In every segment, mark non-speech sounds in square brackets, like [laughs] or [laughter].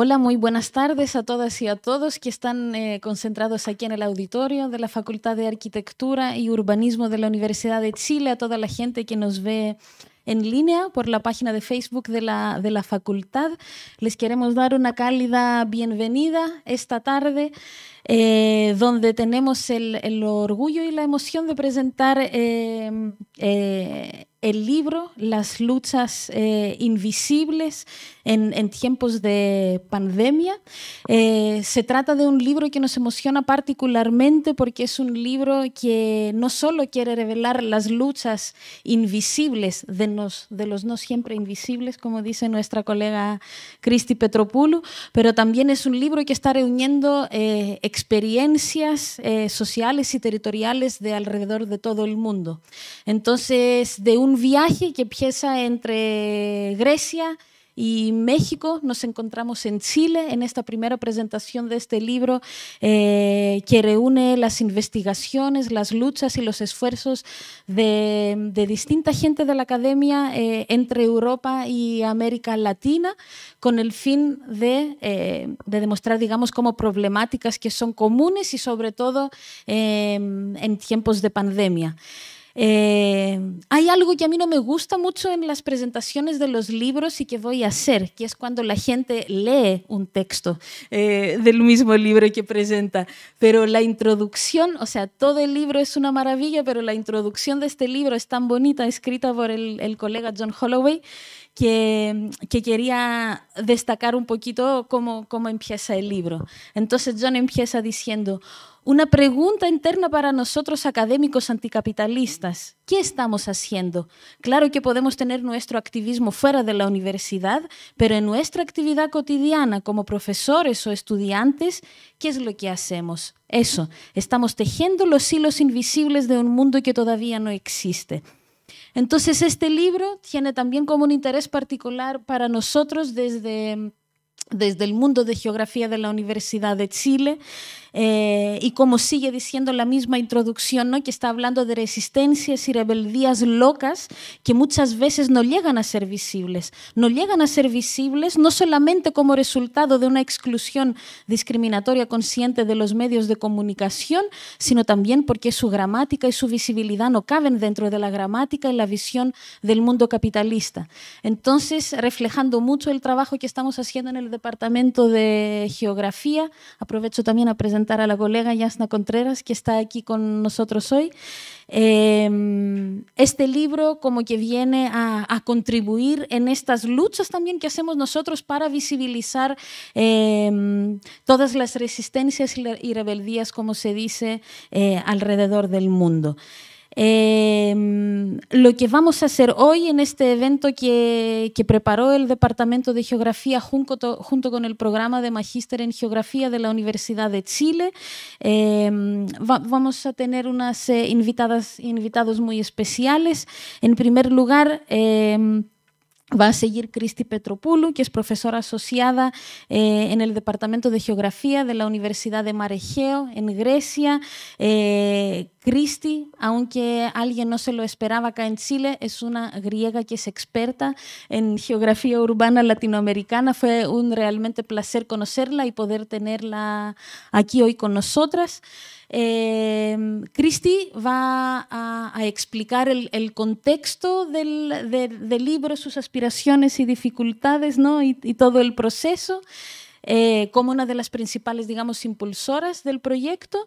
Hola, muy buenas tardes a todas y a todos que están eh, concentrados aquí en el auditorio de la Facultad de Arquitectura y Urbanismo de la Universidad de Chile, a toda la gente que nos ve en línea por la página de Facebook de la, de la facultad. Les queremos dar una cálida bienvenida esta tarde. Eh, donde tenemos el, orgullo y la emoción de presentar eh, eh, el libro Las luchas invisibles en, tiempos de pandemia. se trata de un libro que nos emociona particularmente porque es un libro que no solo quiere revelar las luchas invisibles de, nos, de los no siempre invisibles, como dice nuestra colega Cristi Petropoulou, pero también es un libro que está reuniendo experiencias eh, sociales y territoriales de alrededor de todo el mundo. Entonces, de un viaje que empieza entre Grecia, y México. Nos encontramos en Chile en esta primera presentación de este libro eh, que reúne las investigaciones, las luchas y los esfuerzos de, distinta gente de la academia eh, entre Europa y América Latina con el fin de, eh, de demostrar, digamos, como problemáticas que son comunes y sobre todo en tiempos de pandemia. Eh, hay algo que a mí no me gusta mucho en las presentaciones de los libros y que voy a hacer, que es cuando la gente lee un texto eh, del mismo libro que presenta. Pero la introducción, o sea, todo el libro es una maravilla, pero la introducción de este libro es tan bonita, escrita por el colega John Holloway que, quería destacar un poquito cómo, cómo empieza el libro. Entonces John empieza diciendo, una pregunta interna para nosotros académicos anticapitalistas. ¿Qué estamos haciendo? Claro que podemos tener nuestro activismo fuera de la universidad, pero en nuestra actividad cotidiana como profesores o estudiantes, ¿qué es lo que hacemos? Eso, estamos tejiendo los hilos invisibles de un mundo que todavía no existe. Entonces, este libro tiene también como un interés particular para nosotros desde desde el mundo de geografía de la Universidad de Chile. Eh, y como sigue diciendo la misma introducción, ¿no? que está hablando de resistencias y rebeldías locas que muchas veces no llegan a ser visibles. No llegan a ser visibles no solamente como resultado de una exclusión discriminatoria consciente de los medios de comunicación, sino también porque su gramática y su visibilidad no caben dentro de la gramática y la visión del mundo capitalista. Entonces, reflejando mucho el trabajo que estamos haciendo en el Departamento de Geografía. Aprovecho también a presentar a la colega Yasna Contreras, que está aquí con nosotros hoy. Em, este libro como que viene a, contribuir en estas luchas también que hacemos nosotros para visibilizar em, todas las resistencias y rebeldías, como se dice, eh, alrededor del mundo. Em, lo que vamos a hacer hoy en este evento que, preparó el Departamento de Geografía junto, con el programa de Magíster en Geografía de la Universidad de Chile, em, vamos a tener unas eh, invitadas, invitados muy especiales. En primer lugar, em, Va a seguir Cristi Petropoulou, que es profesora asociada eh, en el Departamento de Geografía de la Universidad de Maregeo, en Grecia. Eh, Cristi, aunque alguien no se lo esperaba acá en Chile, es una griega que es experta en geografía urbana latinoamericana. Fue un realmente placer conocerla y poder tenerla aquí hoy con nosotras. Eh, va a, explicar el, contexto del, libro, sus aspiraciones y dificultades ¿no? y todo el proceso. Eh, como una de las principales, digamos, impulsoras del proyecto.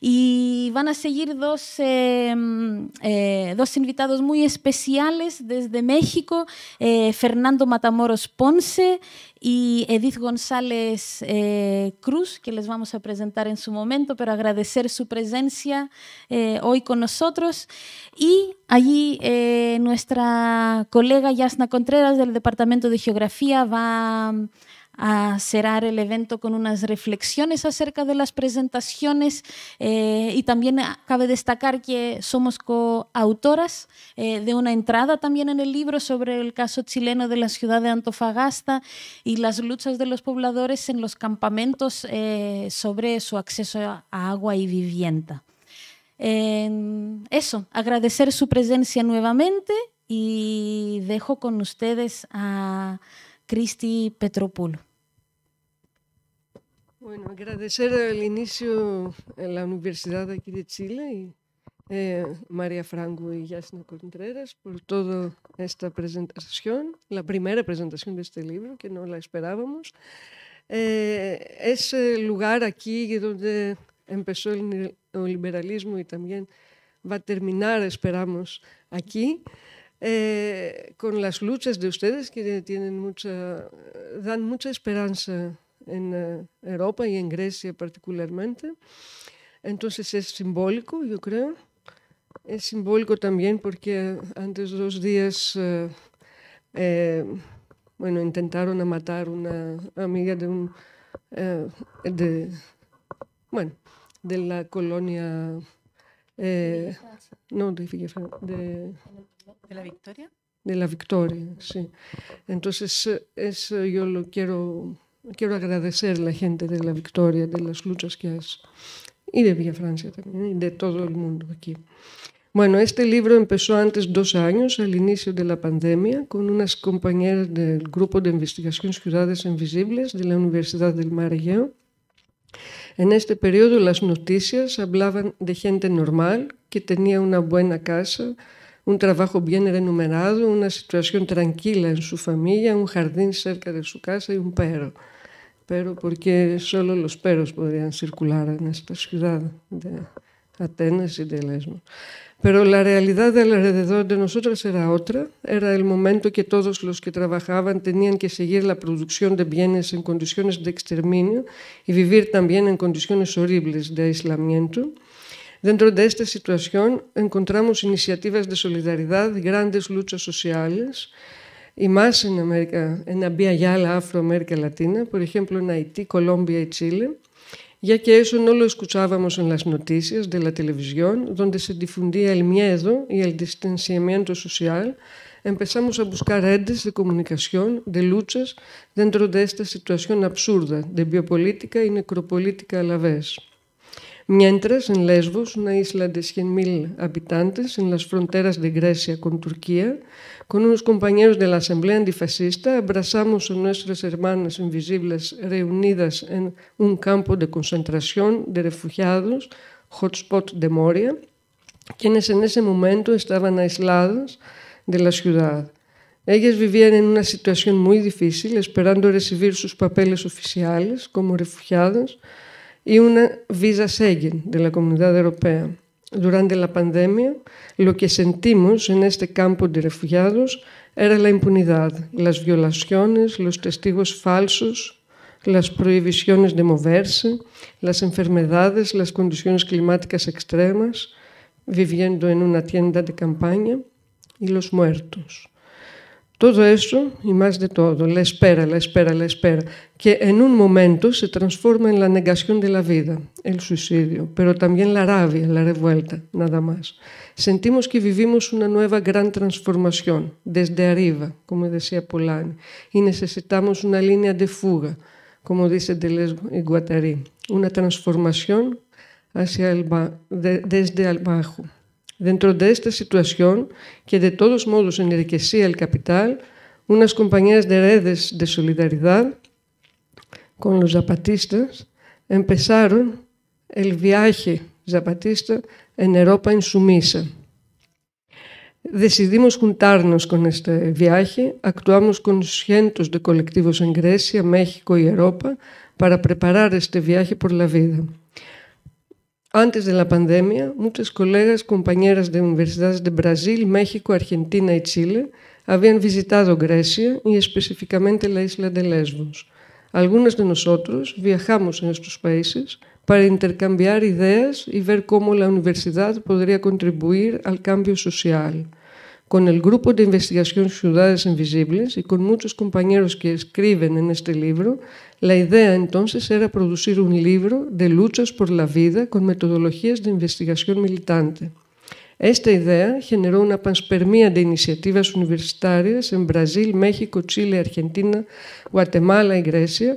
Y van a seguir dos, em, eh, dos invitados muy especiales desde México, eh, Fernando Matamoros Ponce y Edith González Cruz, que les vamos a presentar en su momento, pero agradecer su presencia hoy con nosotros. Y allí nuestra colega Yasna Contreras del Departamento de Geografía va a cerrar el evento con unas reflexiones acerca de las presentaciones eh, y también ah, cabe destacar que somos coautoras eh, de una entrada también en el libro sobre el caso chileno de la ciudad de Antofagasta y las luchas de los pobladores en los campamentos eh, sobre su acceso a agua y vivienda. eso, agradecer su presencia nuevamente y dejo con ustedes a... Cristi Petropoulos. Bueno, agradecer el inicio en la Universidad aquí de Chile y eh, María Franco y Yasna Contreras por toda esta presentación, la primera presentación de este libro, que no la esperábamos. Eh, es el lugar aquí donde empezó el neoliberalismo y también va a terminar, esperamos, aquí. Eh, con las luchas de ustedes que tienen mucha, dan mucha esperanza en eh, Europa y en Grecia particularmente. Entonces es simbólico, yo creo. Es simbólico también porque antes dos días, eh, eh, bueno, intentaron matar una amiga de un, bueno, de la colonia, no, de, de la Victoria. De la Victoria, sí. Entonces, eso yo lo quiero quiero agradecer a la gente de la victoria, de las luchas que has, y de Villa Francia también, y de todo el mundo aquí. Bueno, este libro empezó antes dos años, al inicio de la pandemia, con unas compañeras del Grupo de Investigación Ciudades Invisibles de la Universidad del Marillón. En este periodo las noticias hablaban de gente normal, que tenía una buena casa, un trabajo bien renumerado, una situación tranquila en su familia, un jardín cerca de su casa y un perro pero porque solo los perros podrían circular en esta ciudad de Atenas y de Lesbos. Pero la realidad del alrededor de nosotros era otra. Era el momento que todos los que trabajaban tenían que seguir la producción de bienes en condiciones de exterminio y vivir también en condiciones horribles de aislamiento. Dentro de esta situación encontramos iniciativas de solidaridad, grandes luchas sociales, Η más en, América, en Ambiayala, Afro-América Latina, por ejemplo en Haití, Colombia y Chile, ya que eso no lo escuchábamos en las noticias de la televisión, donde se difundía el miedo y el distanciamiento social, empezamos a buscar redes de comunicación, de luchas, dentro de esta situación absurda de biopolítica y necropolítica a la vez. Mientras, en Lesbos, una isla de 100.000 habitantes en las fronteras de Grecia con Turquía, con unos compañeros de la Asamblea Antifascista abrazamos a nuestras hermanas invisibles reunidas en un campo de concentración de refugiados, hotspot de Moria, quienes en ese momento estaban aisladas de la ciudad. Ellas vivían en una situación muy difícil, esperando recibir sus papeles oficiales como refugiadas y una visa Schengen de la Comunidad Europea. Durante la pandemia, lo que sentimos en este campo de refugiados era la impunidad, las violaciones, los testigos falsos, las prohibiciones de moverse, las enfermedades, las condiciones climáticas extremas, viviendo en una tienda de campaña y los muertos. Todo eso y más de todo, la espera, la espera, la espera, que en un momento se transforma en la negación de la vida, el suicidio, pero también la rabia, la revuelta, nada más. Sentimos que vivimos una nueva gran transformación desde arriba, como decía Polanyi, y necesitamos una línea de fuga, como dice Deleuze y Guattari, una transformación hacia el desde abajo. Dentro de esta situación, que de todos modos enriquecía el capital, unas compañías de redes de solidaridad con los zapatistas empezaron el viaje zapatista en Europa insumisa. Decidimos juntarnos con este viaje, actuamos con cientos de colectivos en Grecia, México y Europa para preparar este viaje por la vida. Antes de la pandemia, muchos colegas, compañeras de universidades de Brasil, México, Argentina y Chile habían visitado Grecia y específicamente la isla de Lesbos. Algunos de nosotros viajamos en estos países para intercambiar ideas y ver cómo la universidad podría contribuir al cambio social. Con el grupo de investigación Ciudades Invisibles y con muchos compañeros que escriben en este libro, la idea entonces era producir un libro de luchas por la vida con metodologías de investigación militante. Esta idea generó una panspermia de iniciativas universitarias en Brasil, México, Chile, Argentina, Guatemala y Grecia,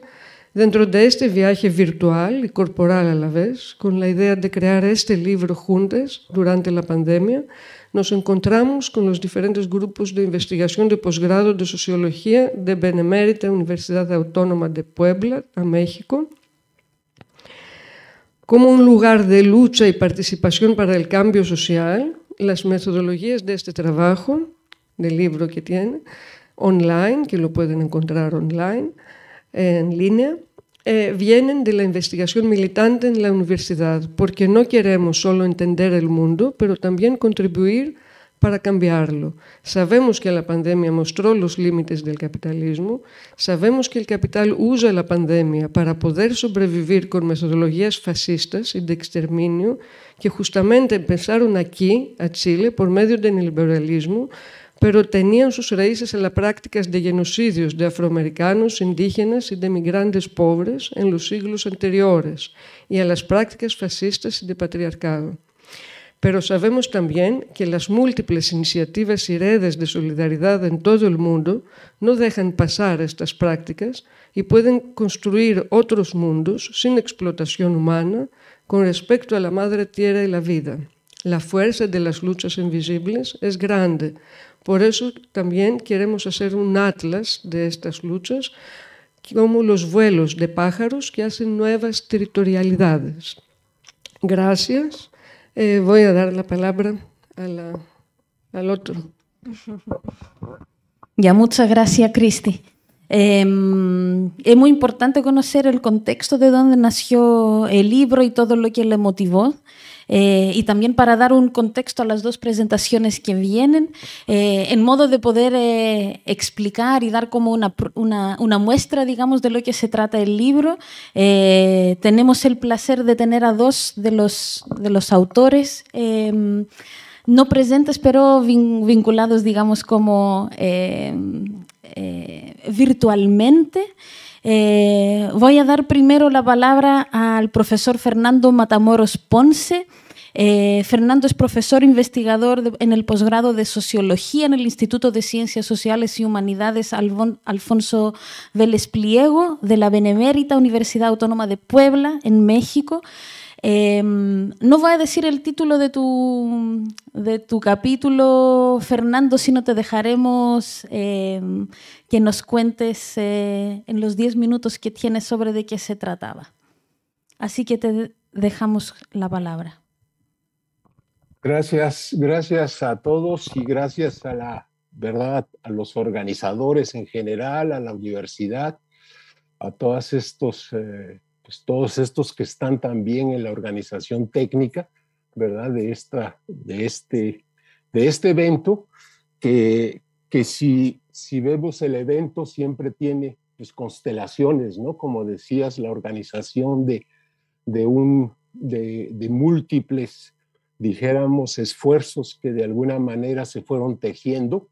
dentro de este viaje virtual y corporal a la vez, con la idea de crear este libro juntas durante la pandemia, nos encontramos con los diferentes grupos de investigación de posgrado de sociología de Benemérita Universidad Autónoma de Puebla, a México, como un lugar de lucha y participación para el cambio social. Las metodologías de este trabajo, del libro que tiene, online, que lo pueden encontrar online, en línea eh, vienen de la investigación militante en la universidad, porque no queremos solo entender el mundo, pero también contribuir para cambiarlo. Sabemos que la pandemia mostró los límites del capitalismo, sabemos que el capital usa la pandemia para poder sobrevivir con metodologías fascistas y de exterminio, que justamente empezaron aquí, a Chile, por medio del liberalismo, pero tenían sus raíces en las prácticas de genocidios de afroamericanos, indígenas y de migrantes pobres en los siglos anteriores y a las prácticas fascistas y de patriarcado. Pero sabemos también que las múltiples iniciativas y redes de solidaridad en todo el mundo no dejan pasar estas prácticas y pueden construir otros mundos sin explotación humana con respecto a la madre tierra y la vida. La fuerza de las luchas invisibles es grande, por eso también queremos hacer un atlas de estas luchas, como los vuelos de pájaros que hacen nuevas territorialidades. Gracias. Eh, voy a dar la palabra al otro. Ya, muchas gracias, Cristi. Em, es muy importante conocer el contexto de dónde nació el libro y todo lo que le motivó. Eh, y también para dar un contexto a las dos presentaciones que vienen, eh, en modo de poder eh, explicar y dar como una, muestra, digamos, de lo que se trata el libro. tenemos el placer de tener a dos de los, autores em, no presentes, pero vinculados, digamos, como em, virtualmente. voy a dar primero la palabra al profesor Fernando Matamoros Ponce. Eh, Fernando es profesor investigador en el posgrado de Sociología en el Instituto de Ciencias Sociales y Humanidades Alfonso Vélez Pliego de la Benemérita Universidad Autónoma de Puebla, en México. Em, no voy a decir el título de tu, de tu capítulo, Fernando, sino te dejaremos em, que nos cuentes eh, en los diez minutos que tienes sobre de qué se trataba. Así que te dejamos la palabra. Gracias, gracias a todos y gracias a la verdad, a los organizadores en general, a la universidad, a todos estos, eh, pues, todos estos que están también en la organización técnica, ¿verdad? De, esta, de, este, de este evento, que, que si, si vemos el evento siempre tiene pues, constelaciones, ¿no? Como decías, la organización de, de, un, de, de múltiples dijéramos, esfuerzos que de alguna manera se fueron tejiendo,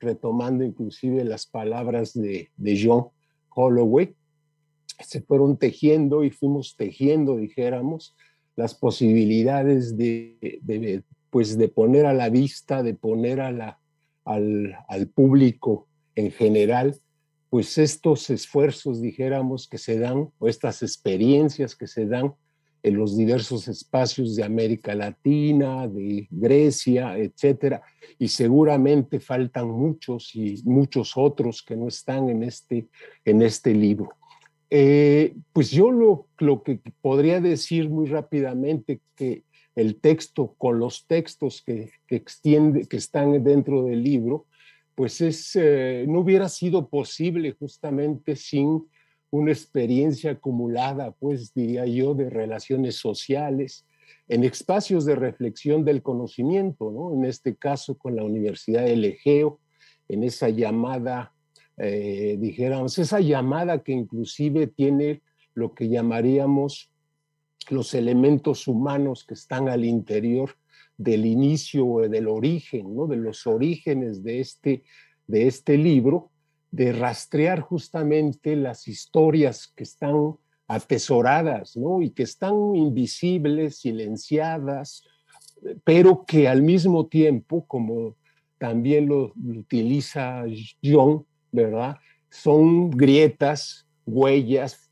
retomando inclusive las palabras de, de John Holloway, se fueron tejiendo y fuimos tejiendo, dijéramos, las posibilidades de, pues de poner a la vista, de poner a al, al público en general, pues estos esfuerzos, dijéramos, que se dan, o estas experiencias que se dan en los diversos espacios de América Latina, de Grecia, etcétera, y seguramente faltan muchos y muchos otros que no están en este, en este libro. Eh, pues yo lo, lo que podría decir muy rápidamente que el texto con los textos que, extiende, que están dentro del libro, pues es, eh, no hubiera sido posible justamente sin una experiencia acumulada, pues diría yo, de relaciones sociales, en espacios de reflexión del conocimiento, ¿no? en este caso con la Universidad del Egeo, en esa llamada, eh, dijéramos, esa llamada que inclusive tiene lo que llamaríamos los elementos humanos que están al interior del inicio o del origen, ¿no? de los orígenes de este, de este libro, de rastrear justamente las historias que están atesoradas ¿no? y que están invisibles, silenciadas, pero que al mismo tiempo, como también lo, utiliza John, ¿verdad? Son grietas, huellas,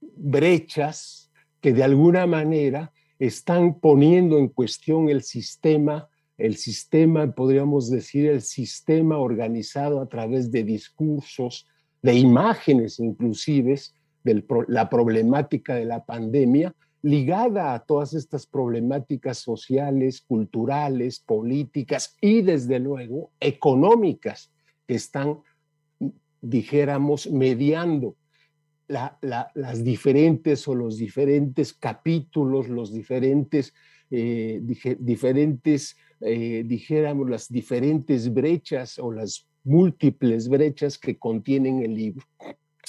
brechas que de alguna manera están poniendo en cuestión el sistema el sistema, podríamos decir, el sistema organizado a través de discursos, de imágenes inclusive, de la problemática de la pandemia, ligada a todas estas problemáticas sociales, culturales, políticas y desde luego económicas que están, dijéramos, mediando las diferentes o los diferentes capítulos, los diferentes, eh, diferentes eh, dijéramos, las diferentes brechas o las múltiples brechas que contienen el libro.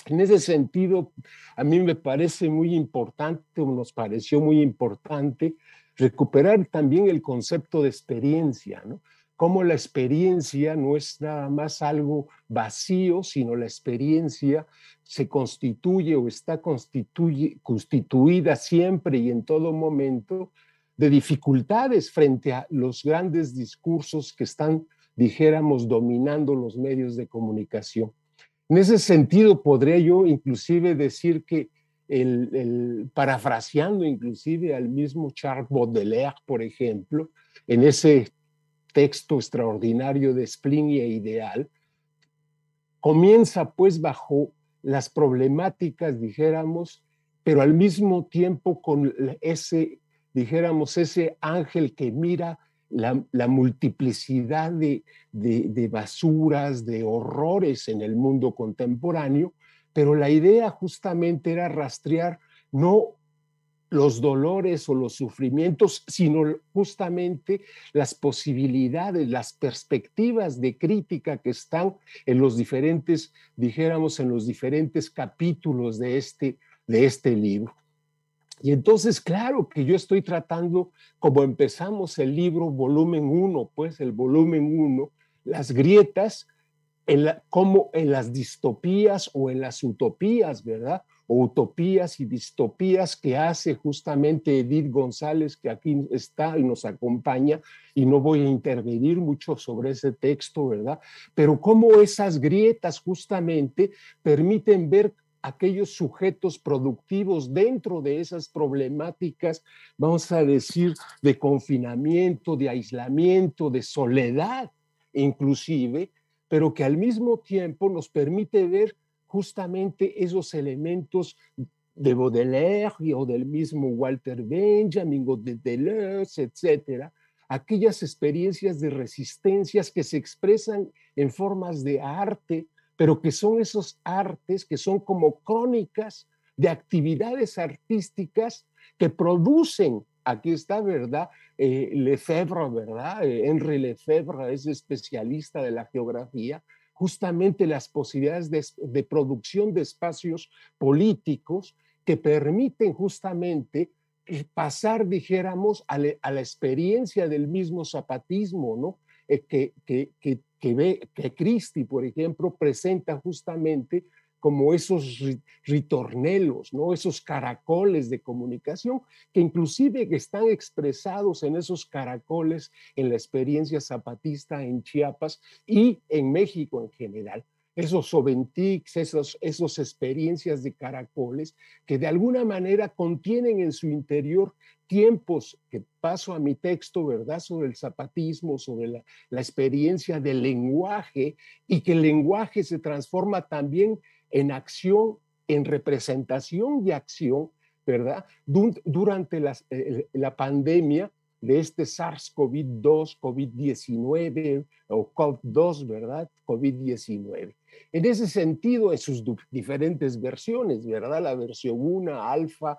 En ese sentido, a mí me parece muy importante, o nos pareció muy importante, recuperar también el concepto de experiencia, ¿no? Cómo la experiencia no es nada más algo vacío, sino la experiencia se constituye o está constituida siempre y en todo momento de dificultades frente a los grandes discursos que están, dijéramos, dominando los medios de comunicación. En ese sentido, podría yo inclusive decir que el, el, parafraseando inclusive al mismo Charles Baudelaire, por ejemplo, en ese texto extraordinario de e Ideal, comienza pues bajo las problemáticas, dijéramos, pero al mismo tiempo con ese dijéramos, ese ángel que mira la, multiplicidad de, de, basuras, de horrores en el mundo contemporáneo, pero la idea justamente era rastrear no los dolores o los sufrimientos, sino justamente las posibilidades, las perspectivas de crítica que están en los diferentes, dijéramos, en los diferentes capítulos de este, de este libro. Y entonces, claro que yo estoy tratando, como empezamos el libro volumen 1, pues el volumen 1, las grietas en la, como en las distopías o en las utopías, ¿verdad? O utopías y distopías que hace justamente Edith González, que aquí está y nos acompaña, y no voy a intervenir mucho sobre ese texto, ¿verdad? Pero cómo esas grietas justamente permiten ver aquellos sujetos productivos dentro de esas problemáticas, vamos a decir, de confinamiento, de aislamiento, de soledad inclusive, pero que al mismo tiempo nos permite ver justamente esos elementos de Baudelaire o del mismo Walter Benjamin o de Deleuze, etcétera, aquellas experiencias de resistencias que se expresan en formas de arte, pero que son esos artes que son como crónicas de actividades artísticas que producen, aquí está, ¿verdad? Eh, Lefebvre, ¿verdad? Eh, Henry Lefebvre es especialista de la geografía, justamente las posibilidades de, producción de espacios políticos que permiten justamente eh, pasar, dijéramos, a, a, la experiencia del mismo zapatismo, ¿no? Eh, que, que, por ejemplo, presenta justamente como esos ritornelos, ¿no? esos caracoles de comunicación, que inclusive están expresados en esos caracoles en la experiencia zapatista en Chiapas y en México en general esos soventix esas esos experiencias de caracoles que de alguna manera contienen en su interior tiempos que paso a mi texto, ¿verdad? Sobre el zapatismo, sobre la, la experiencia del lenguaje y que el lenguaje se transforma también en acción, en representación de acción, ¿verdad? Durante la, eh, la pandemia, de este SARS-CoV-2, COVID-19 o covid 2 ¿verdad? COVID-19. En ese sentido, en sus diferentes versiones, ¿verdad? La versión 1, alfa,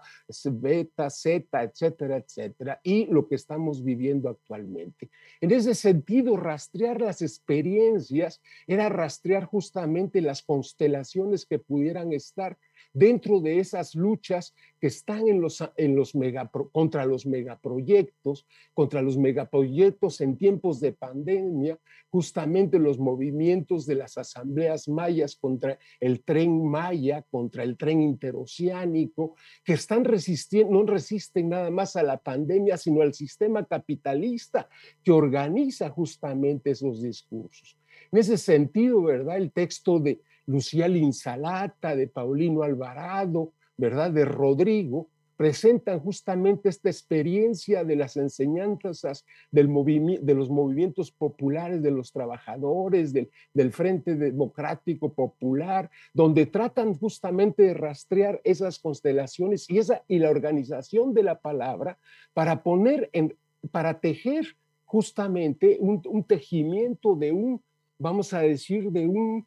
beta, zeta, etcétera, etcétera, y lo que estamos viviendo actualmente. En ese sentido, rastrear las experiencias era rastrear justamente las constelaciones que pudieran estar dentro de esas luchas que están en los, en los megapro, contra los megaproyectos, contra los megaproyectos en tiempos de pandemia, justamente los movimientos de las asambleas mayas contra el tren maya, contra el tren interoceánico, que están resistiendo, no resisten nada más a la pandemia, sino al sistema capitalista que organiza justamente esos discursos. En ese sentido, ¿verdad? El texto de Lucía Insalata, de Paulino Alvarado, ¿verdad? De Rodrigo, presentan justamente esta experiencia de las enseñanzas del de los movimientos populares, de los trabajadores, del, Frente Democrático Popular, donde tratan justamente de rastrear esas constelaciones y, esa, y la organización de la palabra para poner en, para tejer justamente un tejimiento de un, vamos a decir, de un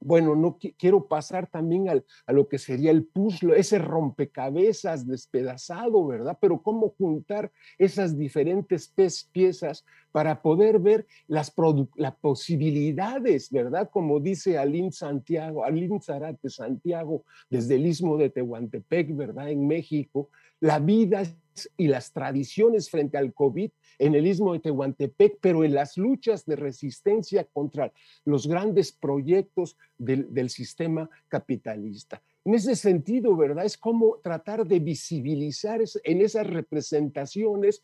bueno, no quiero pasar también a lo que sería el puzzle, ese rompecabezas despedazado, ¿verdad? Pero cómo juntar esas diferentes piezas para poder ver las, las posibilidades, ¿verdad? Como dice Alín Santiago, Alín Zarate Santiago, desde el istmo de Tehuantepec, ¿verdad? En México, la vida y las tradiciones frente al COVID en el istmo de Tehuantepec, pero en las luchas de resistencia contra los grandes proyectos del, del sistema capitalista. En ese sentido, ¿verdad? Es como tratar de visibilizar en esas representaciones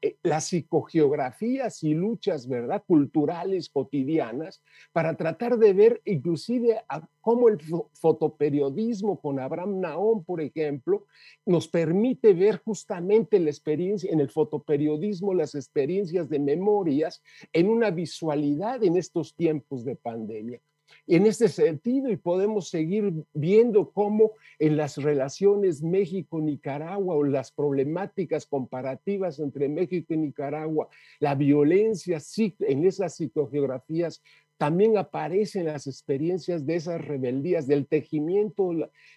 eh, las psicogeografías y luchas, ¿verdad? Culturales, cotidianas, para tratar de ver inclusive cómo el fotoperiodismo con Abraham Naón, por ejemplo, nos permite ver justamente la experiencia, en el fotoperiodismo, las experiencias de memorias en una visualidad en estos tiempos de pandemia en este sentido y podemos seguir viendo cómo en las relaciones México-Nicaragua o las problemáticas comparativas entre México y Nicaragua, la violencia en esas psicogeografías también aparecen las experiencias de esas rebeldías, del tejimiento,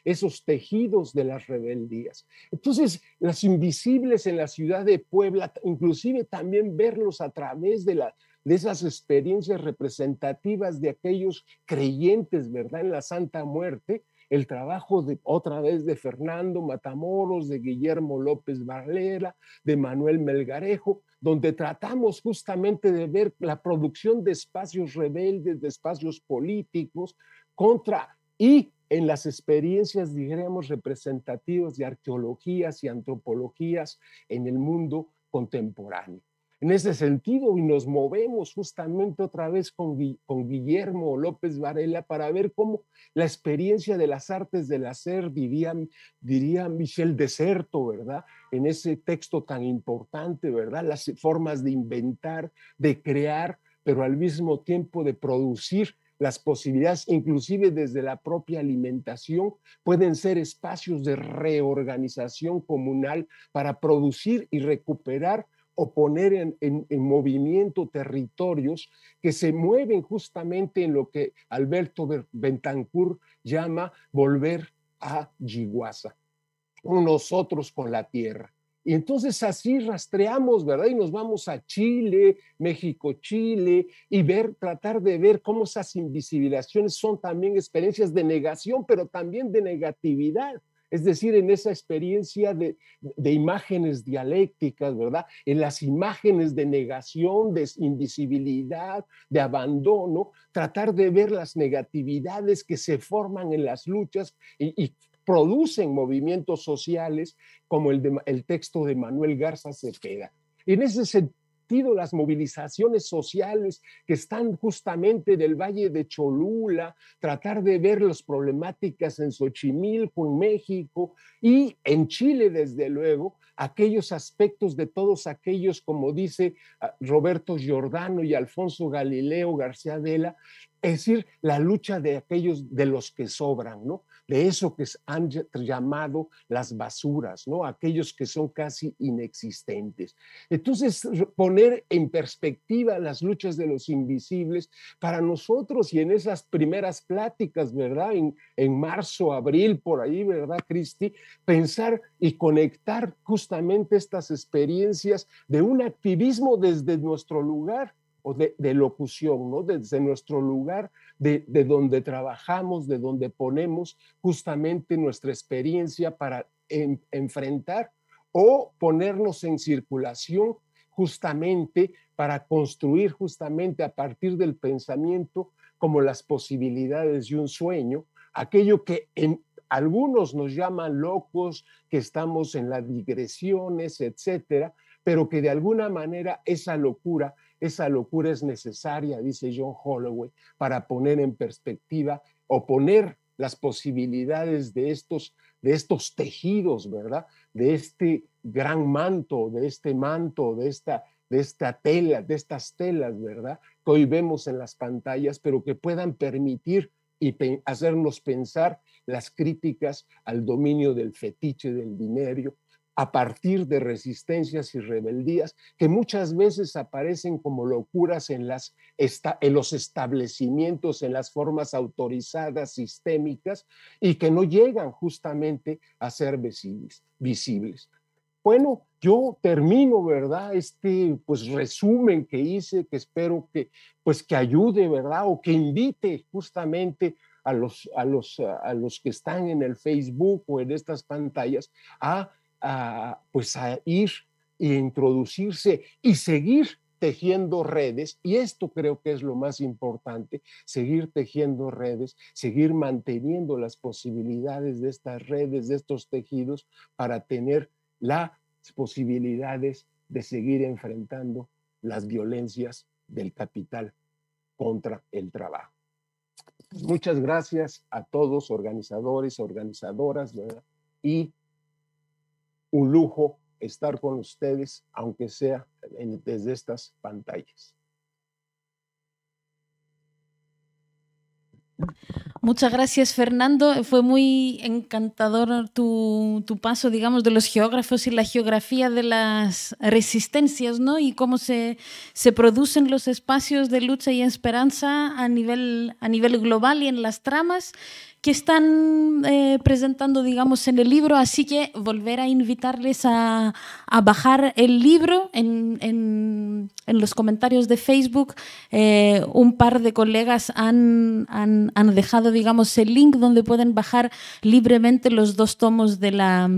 esos tejidos de las rebeldías. Entonces, las invisibles en la ciudad de Puebla, inclusive también verlos a través de la, de esas experiencias representativas de aquellos creyentes, ¿verdad?, en la Santa Muerte, el trabajo de otra vez de Fernando Matamoros, de Guillermo López Valera, de Manuel Melgarejo, donde tratamos justamente de ver la producción de espacios rebeldes, de espacios políticos contra y en las experiencias, digamos, representativas de arqueologías y antropologías en el mundo contemporáneo en ese sentido y nos movemos justamente otra vez con, con Guillermo López Varela para ver cómo la experiencia de las artes del hacer, diría, diría Michel Deserto, ¿verdad? En ese texto tan importante, ¿verdad? Las formas de inventar, de crear, pero al mismo tiempo de producir las posibilidades, inclusive desde la propia alimentación, pueden ser espacios de reorganización comunal para producir y recuperar o poner en, movimiento territorios que se mueven justamente en lo que Alberto Bentancur llama volver a Yiguaza, nosotros con la tierra. Y entonces así rastreamos, ¿verdad? Y nos vamos a Chile, México, Chile, y ver, tratar de ver cómo esas invisibilizaciones son también experiencias de negación, pero también de negatividad es decir, en esa experiencia de, imágenes dialécticas, ¿verdad? En las imágenes de negación, de invisibilidad, de abandono, tratar de ver las negatividades que se forman en las luchas y, producen movimientos sociales como el, texto de Manuel Garza Cepeda. En ese, sentido las movilizaciones sociales que están justamente del Valle de Cholula, tratar de ver las problemáticas en Xochimilco, en México y en Chile, desde luego, aquellos aspectos de todos aquellos, como dice ah, Roberto Giordano y Alfonso Galileo García Vela, es decir, la lucha de aquellos de los que sobran, ¿no? de eso que han llamado las basuras, ¿no? Aquellos que son casi inexistentes. Entonces, poner en perspectiva las luchas de los invisibles para nosotros y en esas primeras pláticas, ¿verdad? En, en marzo, abril, por ahí, ¿verdad, Cristi? Pensar y conectar justamente estas experiencias de un activismo desde nuestro lugar o de, locución, ¿no? Desde nuestro lugar, de, donde trabajamos, de donde ponemos justamente nuestra experiencia para enfrentar o ponernos en circulación justamente para construir justamente a partir del pensamiento como las posibilidades de un sueño, aquello que en algunos nos llaman locos, que estamos en las digresiones, etcétera, pero que de alguna manera esa locura esa locura es necesaria, dice John Holloway, para poner en perspectiva o poner las posibilidades de estos, de estos tejidos, ¿verdad? De este gran manto, de este manto, de esta, de esta tela, de estas telas, ¿verdad? Que hoy vemos en las pantallas, pero que puedan permitir y hacernos pensar las críticas al dominio del fetiche del dinero, a partir de resistencias y rebeldías que muchas veces aparecen como locuras en, los establecimientos, en las formas autorizadas, sistémicas, y que no llegan justamente a ser visibles. visibles. Bueno, yo termino, ¿verdad? Este pues resumen que hice, que espero que pues que ayude, ¿verdad? O que invite justamente a los, a los, a los que están en el Facebook o en estas pantallas a a, pues a ir y e introducirse y seguir tejiendo redes, y esto creo que es lo más importante, seguir tejiendo redes, seguir manteniendo las posibilidades de estas redes, de estos tejidos, para tener las posibilidades de seguir enfrentando las violencias del capital contra el trabajo. Muchas gracias a todos, organizadores, organizadoras, ¿verdad? y un lujo estar con ustedes, aunque sea desde estas pantallas. Muchas gracias, Fernando. Fue muy encantador tu, paso, digamos, de los geógrafos y la geografía de las resistencias, ¿no? Y cómo se, se producen los espacios de lucha y esperanza a nivel, a nivel global y en las tramas que están eh, presentando, digamos, en el libro. Así que volver a invitarles a, a bajar el libro en en los comentarios de Facebook eh, un par de colegas han, han, dejado, digamos, el link donde pueden bajar libremente los dos tomos de la,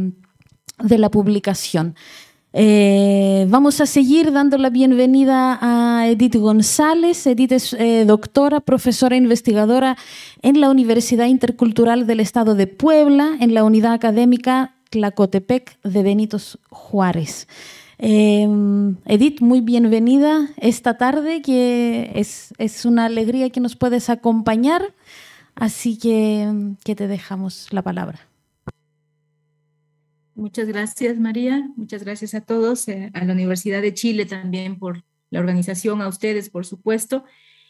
de la publicación. Eh, vamos a seguir dando la bienvenida a Edith González. Edith es eh, doctora, profesora e investigadora en la Universidad Intercultural del Estado de Puebla, en la unidad académica Tlacotepec de Benitos Juárez. Em, Edith, muy bienvenida esta tarde, que es, es, una alegría que nos puedes acompañar, así que, que te dejamos la palabra. Muchas gracias, María. Muchas gracias a todos, eh, a la Universidad de Chile también por la organización, a ustedes, por supuesto.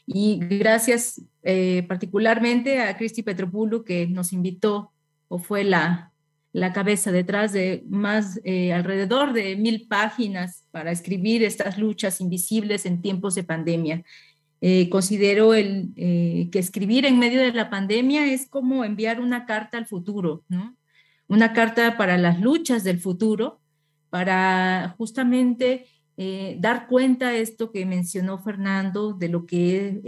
Y gracias eh, particularmente a Cristi Petropulu, que nos invitó o fue la, la cabeza detrás de más eh, alrededor de mil páginas para escribir estas luchas invisibles en tiempos de pandemia. Eh, considero el, eh, que escribir en medio de la pandemia es como enviar una carta al futuro, ¿no? una carta para las luchas del futuro, para justamente dar cuenta de esto que mencionó Fernando, de lo que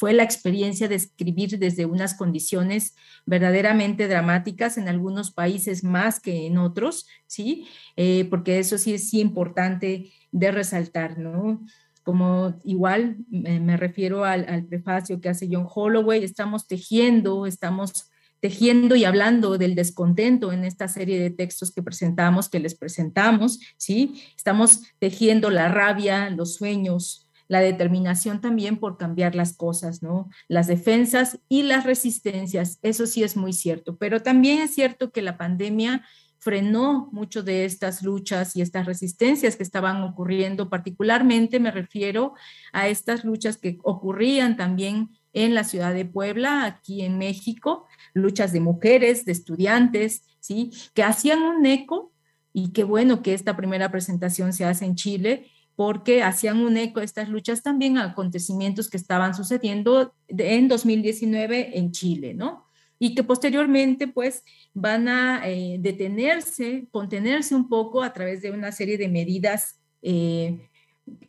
fue la experiencia de escribir desde unas condiciones verdaderamente dramáticas en algunos países más que en otros, ¿sí? Eh, porque eso sí es importante de resaltar, ¿no? Como igual eh, me refiero al, al prefacio que hace John Holloway, estamos tejiendo, estamos tejiendo y hablando del descontento en esta serie de textos que presentamos, que les presentamos, ¿sí? Estamos tejiendo la rabia, los sueños, la determinación también por cambiar las cosas, ¿no? Las defensas y las resistencias, eso sí es muy cierto, pero también es cierto que la pandemia frenó mucho de estas luchas y estas resistencias que estaban ocurriendo, particularmente me refiero a estas luchas que ocurrían también en la ciudad de Puebla, aquí en México, luchas de mujeres, de estudiantes, ¿sí? Que hacían un eco y qué bueno que esta primera presentación se hace en Chile porque hacían un eco estas luchas también a acontecimientos que estaban sucediendo en 2019 en Chile, ¿no? Y que posteriormente, pues, van a eh, detenerse, contenerse un poco a través de una serie de medidas eh,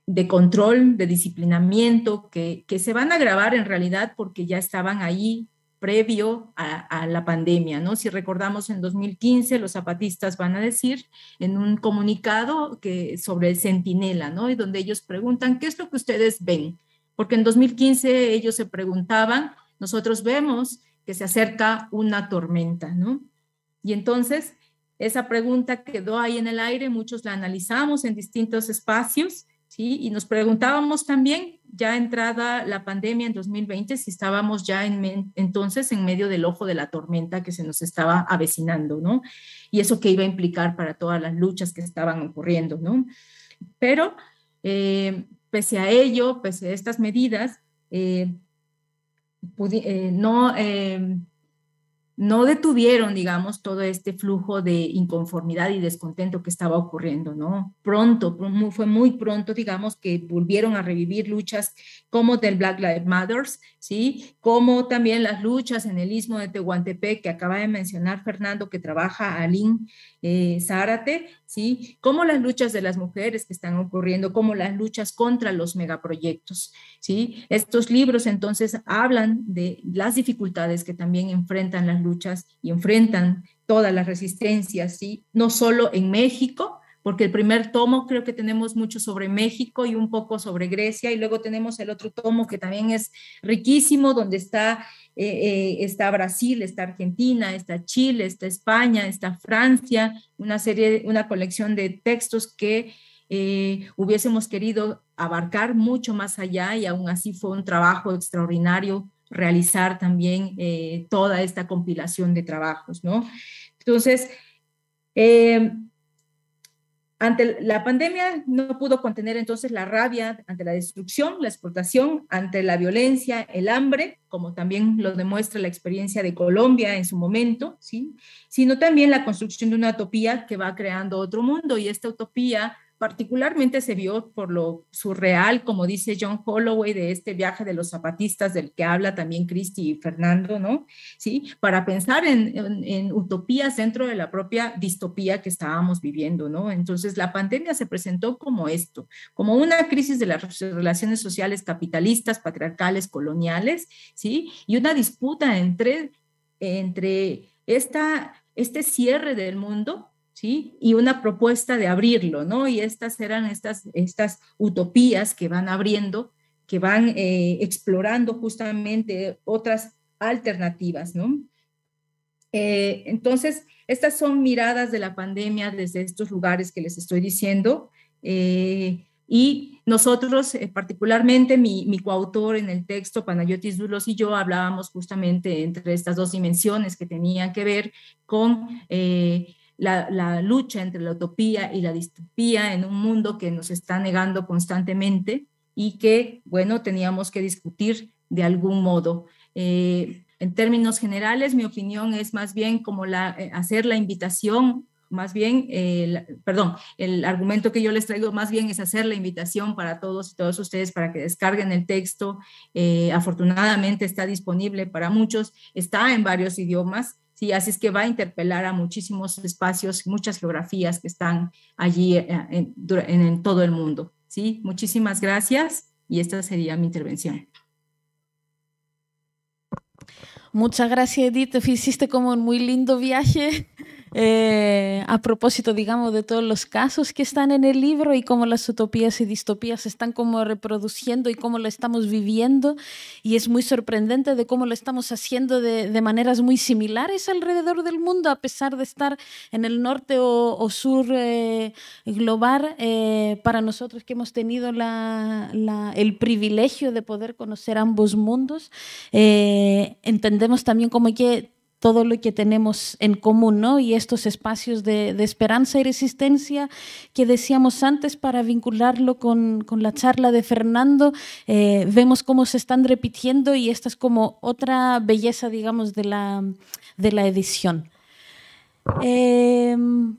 de control, de disciplinamiento, que, que, se van a grabar en realidad porque ya estaban ahí previo a, la pandemia, ¿no? Si recordamos en 2015, los zapatistas van a decir en un comunicado que, sobre el centinela, ¿no? Y donde ellos preguntan, ¿qué es lo que ustedes ven? Porque en 2015 ellos se preguntaban, nosotros vemos que se acerca una tormenta, ¿no? Y entonces esa pregunta quedó ahí en el aire, muchos la analizamos en distintos espacios ¿sí? Y nos preguntábamos también, ya entrada la pandemia en 2020, si estábamos ya entonces en medio del ojo de la tormenta que se nos estaba avecinando, ¿no? Y eso que iba a implicar para todas las luchas que estaban ocurriendo, ¿no? Pero eh, pese a ello, pese a estas medidas, eh, eh, no no detuvieron, digamos, todo este flujo de inconformidad y descontento que estaba ocurriendo, ¿no? Pronto, fue muy pronto, digamos, que volvieron a revivir luchas como del Black Lives Matter, ¿sí? Como también las luchas en el istmo de Tehuantepec que acaba de mencionar Fernando, que trabaja a eh, Zárate, ¿sí? Como las luchas de las mujeres que están ocurriendo, como las luchas contra los megaproyectos, ¿sí? Estos libros entonces hablan de las dificultades que también enfrentan las luchas y enfrentan todas las resistencias, y no solo en México, porque el primer tomo creo que tenemos mucho sobre México y un poco sobre Grecia, y luego tenemos el otro tomo que también es riquísimo, donde está, eh, eh, está Brasil, está Argentina, está Chile, está España, está Francia, una serie, una colección de textos que eh, hubiésemos querido abarcar mucho más allá y aún así fue un trabajo extraordinario realizar también eh, toda esta compilación de trabajos, ¿no? Entonces, eh, ante la pandemia no pudo contener entonces la rabia ante la destrucción, la explotación, ante la violencia, el hambre, como también lo demuestra la experiencia de Colombia en su momento, ¿sí? sino también la construcción de una utopía que va creando otro mundo y esta utopía particularmente se vio por lo surreal, como dice John Holloway, de este viaje de los zapatistas del que habla también Cristi y Fernando, ¿no? Sí, para pensar en, utopías dentro de la propia distopía que estábamos viviendo, ¿no? Entonces, la pandemia se presentó como esto, como una crisis de las relaciones sociales capitalistas, patriarcales, coloniales, ¿sí? Y una disputa entre, entre esta, este cierre del mundo y una propuesta de abrirlo, ¿no? Y estas eran estas, estas utopías que van abriendo, que van eh, explorando justamente otras alternativas, ¿no? Eh, entonces, estas son miradas de la pandemia desde estos lugares que les estoy diciendo. Eh, y nosotros, particularmente mi, coautor en el texto, Panayotis Dulos y yo, hablábamos justamente entre estas dos dimensiones que tenían que ver con la, lucha entre la utopía y la distopía en un mundo que nos está negando constantemente y que, bueno, teníamos que discutir de algún modo. Eh, en términos generales, mi opinión es más bien como eh, hacer la invitación, más bien, eh, perdón, el argumento que yo les traigo más bien es hacer la invitación para todos y todas ustedes para que descarguen el texto. afortunadamente está disponible para muchos, está en varios idiomas. ¿sí? Así es que va a interpelar a muchísimos espacios, muchas geografías que están allí eh, en, todo el mundo, ¿sí? Muchísimas gracias y esta sería mi intervención. Muchas gracias, Edith. Hiciste como un muy lindo viaje eh, a propósito, digamos, de todos los casos que están en el libro y cómo las utopías y distopías están como reproduciendo y cómo lo estamos viviendo. Y es muy sorprendente de cómo lo estamos haciendo de, maneras muy similares alrededor del mundo, a pesar de estar en el norte o, sur eh, global. Eh, para nosotros que hemos tenido el privilegio de poder conocer ambos mundos, entendemos también como que todo lo que tenemos en común, ¿no? Y estos espacios de, esperanza y resistencia que decíamos antes para vincularlo con, la charla de Fernando, eh, vemos cómo se están repitiendo y esta es como otra belleza, digamos, de la, edición. Eh,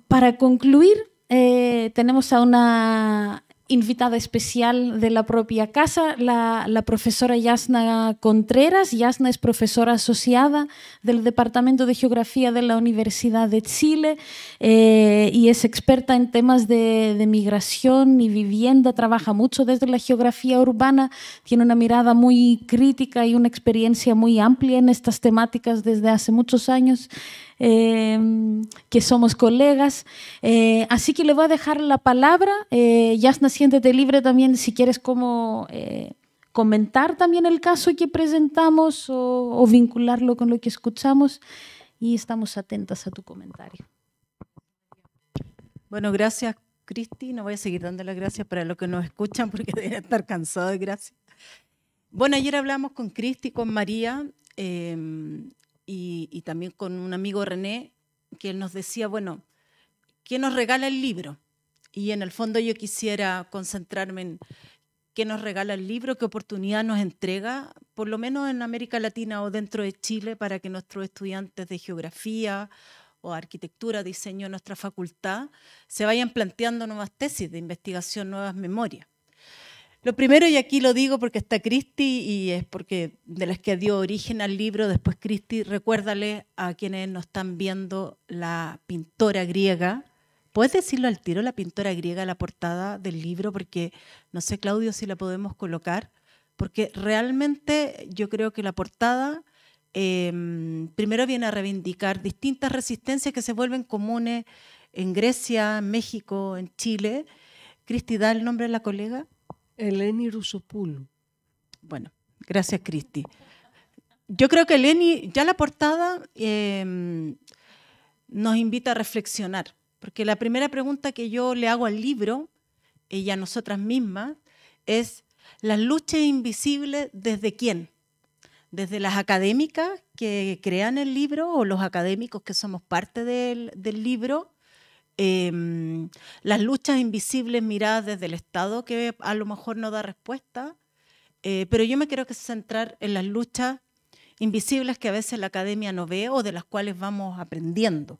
para concluir, eh, tenemos a una invitada especial de la propia casa, la, profesora Yasna Contreras. Yasna es profesora asociada del Departamento de Geografía de la Universidad de Chile eh, y es experta en temas de, de, migración y vivienda. Trabaja mucho desde la geografía urbana, tiene una mirada muy crítica y una experiencia muy amplia en estas temáticas desde hace muchos años. Em, que somos colegas. Eh, así que le voy a dejar la palabra. Eh, Yasna, siéntete libre también si quieres como eh, comentar también el caso que presentamos o, vincularlo con lo que escuchamos y estamos atentas a tu comentario. Bueno, gracias Cristi, no voy a seguir dando las gracias para los que nos escuchan porque [laughs] deben estar cansados de gracias. Bueno, ayer hablamos con Cristi, con María, eh, y, también con un amigo René, que nos decía, bueno, ¿qué nos regala el libro? Y en el fondo yo quisiera concentrarme en qué nos regala el libro, qué oportunidad nos entrega, por lo menos en América Latina o dentro de Chile, para que nuestros estudiantes de geografía o arquitectura, diseño de nuestra facultad, se vayan planteando nuevas tesis de investigación, nuevas memorias. Lo primero, y aquí lo digo porque está Cristi y es porque de las que dio origen al libro, después Cristi, recuérdale a quienes nos están viendo la pintora griega. ¿Puedes decirlo al tiro, la pintora griega, la portada del libro? Porque no sé, Claudio, si la podemos colocar, porque realmente yo creo que la portada em, primero viene a reivindicar distintas resistencias que se vuelven comunes en Grecia, en México, en Chile. Cristi, da el nombre a la colega. Eleni rusopul Bueno, gracias, Cristi. Yo creo que Eleni, ya la portada em, nos invita a reflexionar, porque la primera pregunta que yo le hago al libro y a nosotras mismas es, ¿las luchas invisibles desde quién? desde las académicas que crean el libro o los académicos que somos parte del libro, Em, las luchas invisibles miradas desde el Estado, que a lo mejor no da respuesta, eh, pero yo me quiero centrar en las luchas invisibles que a veces la academia no ve o de las cuales vamos aprendiendo.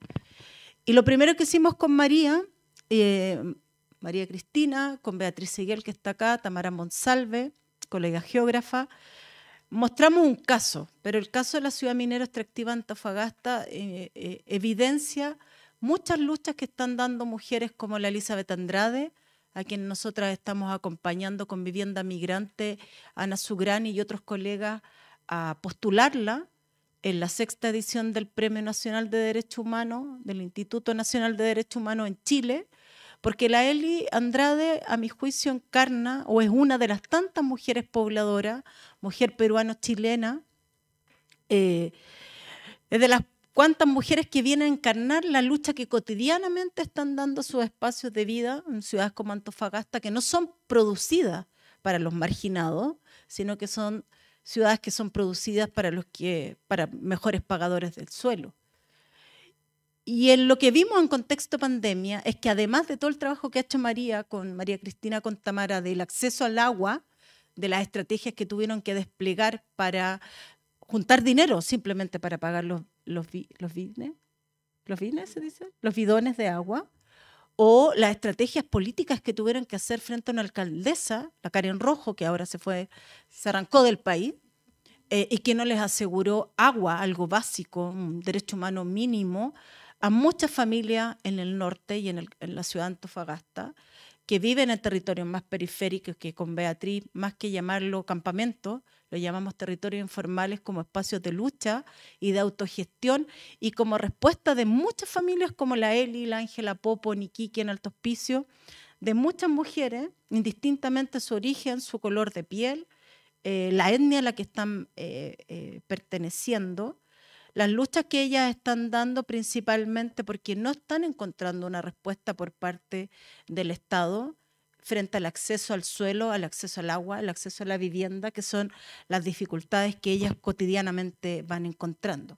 Y lo primero que hicimos con María, eh, María Cristina, con Beatriz Seguel, que está acá, Tamara Monsalve, colega geógrafa, mostramos un caso, pero el caso de la ciudad minera extractiva Antofagasta eh, evidencia muchas luchas que están dando mujeres como la Elizabeth Andrade, a quien nosotras estamos acompañando con Vivienda Migrante, Ana Sugrani y otros colegas a postularla en la sexta edición del Premio Nacional de Derecho Humano, del Instituto Nacional de Derecho Humano en Chile, porque la Eli Andrade, a mi juicio, encarna o es una de las tantas mujeres pobladoras, mujer peruano-chilena, eh, es de las cuántas mujeres que vienen a encarnar la lucha que cotidianamente están dando sus espacios de vida en ciudades como Antofagasta, que no son producidas para los marginados, sino que son ciudades que son producidas para los que para mejores pagadores del suelo. Y en lo que vimos en contexto pandemia es que además de todo el trabajo que ha hecho María con María Cristina con Tamara del acceso al agua, de las estrategias que tuvieron que desplegar para juntar dinero simplemente para pagar los, los, los, los bidones de agua, o las estrategias políticas que tuvieron que hacer frente a una alcaldesa, la Karen Rojo, que ahora se fue, se arrancó del país, eh, y que no les aseguró agua, algo básico, un derecho humano mínimo, a muchas familias en el norte y en, en la ciudad de Antofagasta, que viven en territorios más periféricos, que con Beatriz, más que llamarlo campamento, lo llamamos territorios informales como espacios de lucha y de autogestión, y como respuesta de muchas familias como la Eli, la Ángela Popo, Nikiki en Alto Hospicio, de muchas mujeres, indistintamente su origen, su color de piel, eh, la etnia a la que están eh, eh, perteneciendo, las luchas que ellas están dando principalmente porque no están encontrando una respuesta por parte del Estado frente al acceso al suelo, al acceso al agua, al acceso a la vivienda, que son las dificultades que ellas cotidianamente van encontrando.